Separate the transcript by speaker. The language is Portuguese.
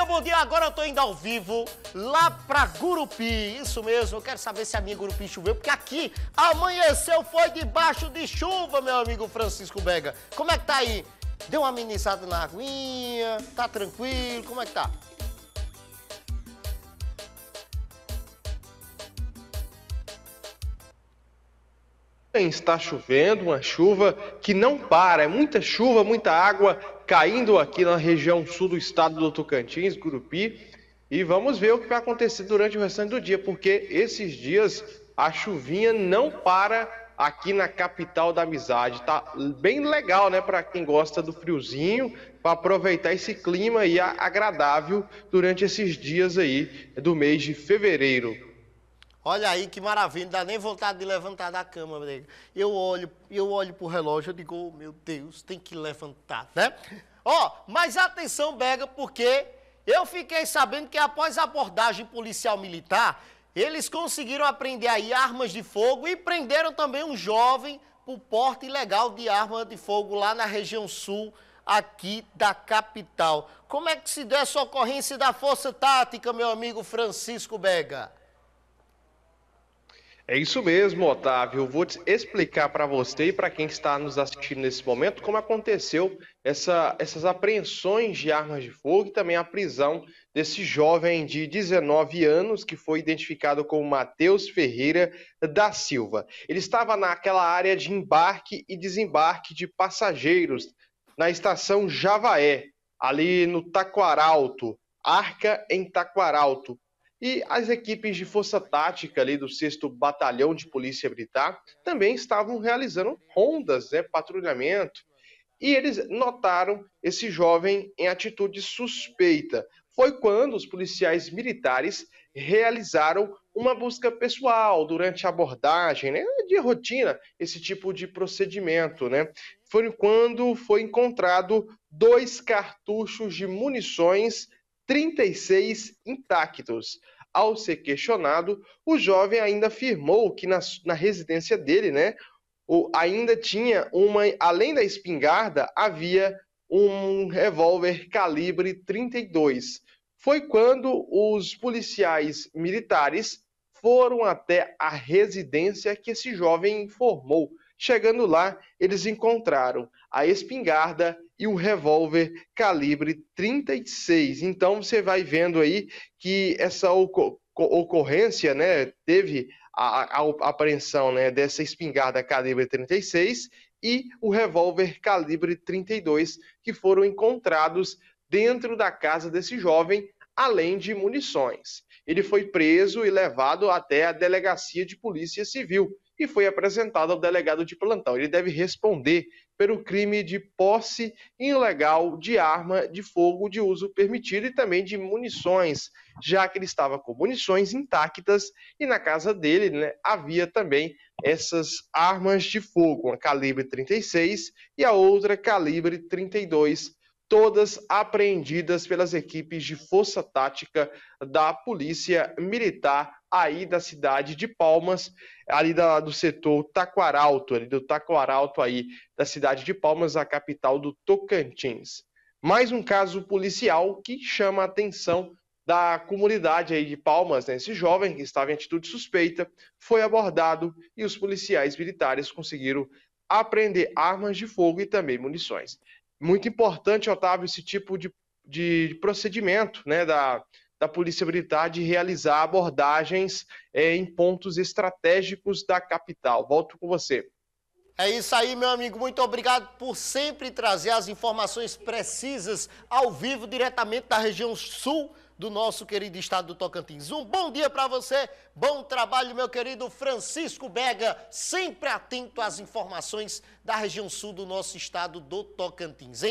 Speaker 1: dia, bom dia. Agora eu tô indo ao vivo lá pra Gurupi. Isso mesmo, eu quero saber se a minha Gurupi choveu, porque aqui amanheceu, foi debaixo de chuva, meu amigo Francisco Bega. Como é que tá aí? Deu uma amenizada na aguinha? Tá tranquilo? Como é que tá?
Speaker 2: está chovendo, uma chuva que não para, é muita chuva, muita água caindo aqui na região sul do estado do Tocantins, Gurupi, e vamos ver o que vai acontecer durante o restante do dia, porque esses dias a chuvinha não para aqui na capital da amizade. Tá bem legal, né, para quem gosta do friozinho, para aproveitar esse clima aí agradável durante esses dias aí do mês de fevereiro.
Speaker 1: Olha aí que maravilha, não dá nem vontade de levantar da cama, nega. Eu olho, eu olho pro relógio, eu digo, oh, meu Deus, tem que levantar, né? Ó, oh, mas atenção, Bega, porque eu fiquei sabendo que após a abordagem policial militar, eles conseguiram apreender aí armas de fogo e prenderam também um jovem por porte ilegal de arma de fogo lá na região sul aqui da capital. Como é que se deu essa ocorrência da Força Tática, meu amigo Francisco Bega?
Speaker 2: É isso mesmo, Otávio. Eu vou explicar para você e para quem está nos assistindo nesse momento como aconteceu essa, essas apreensões de armas de fogo e também a prisão desse jovem de 19 anos que foi identificado como Matheus Ferreira da Silva. Ele estava naquela área de embarque e desembarque de passageiros na estação Javaé, ali no Taquaralto, Arca em Taquaralto, e as equipes de força tática ali do 6 Batalhão de Polícia Militar também estavam realizando rondas, né, patrulhamento, e eles notaram esse jovem em atitude suspeita. Foi quando os policiais militares realizaram uma busca pessoal durante a abordagem, né, de rotina, esse tipo de procedimento, né? Foi quando foi encontrado dois cartuchos de munições 36 intactos. Ao ser questionado, o jovem ainda afirmou que na, na residência dele, né, o, ainda tinha uma, além da espingarda, havia um revólver calibre 32. Foi quando os policiais militares foram até a residência que esse jovem informou Chegando lá, eles encontraram a espingarda e um revólver calibre 36. Então você vai vendo aí que essa ocorrência, né, teve a, a, a apreensão, né, dessa espingarda calibre 36 e o revólver calibre 32 que foram encontrados dentro da casa desse jovem, além de munições. Ele foi preso e levado até a delegacia de polícia civil e foi apresentado ao delegado de plantão. Ele deve responder pelo crime de posse ilegal de arma de fogo de uso permitido e também de munições, já que ele estava com munições intactas e na casa dele né, havia também essas armas de fogo, uma calibre 36 e a outra calibre 32 todas apreendidas pelas equipes de força tática da Polícia Militar aí da cidade de Palmas, ali da, do setor Taquaralto, ali do Taquaralto aí da cidade de Palmas, a capital do Tocantins. Mais um caso policial que chama a atenção da comunidade aí de Palmas, né? esse jovem que estava em atitude suspeita, foi abordado e os policiais militares conseguiram apreender armas de fogo e também munições muito importante, Otávio, esse tipo de, de procedimento né, da, da Polícia Militar de realizar abordagens é, em pontos estratégicos da capital. Volto com você.
Speaker 1: É isso aí, meu amigo. Muito obrigado por sempre trazer as informações precisas ao vivo, diretamente da região sul do nosso querido estado do Tocantins. Um bom dia para você, bom trabalho, meu querido Francisco Bega, sempre atento às informações da região sul do nosso estado do Tocantins, hein?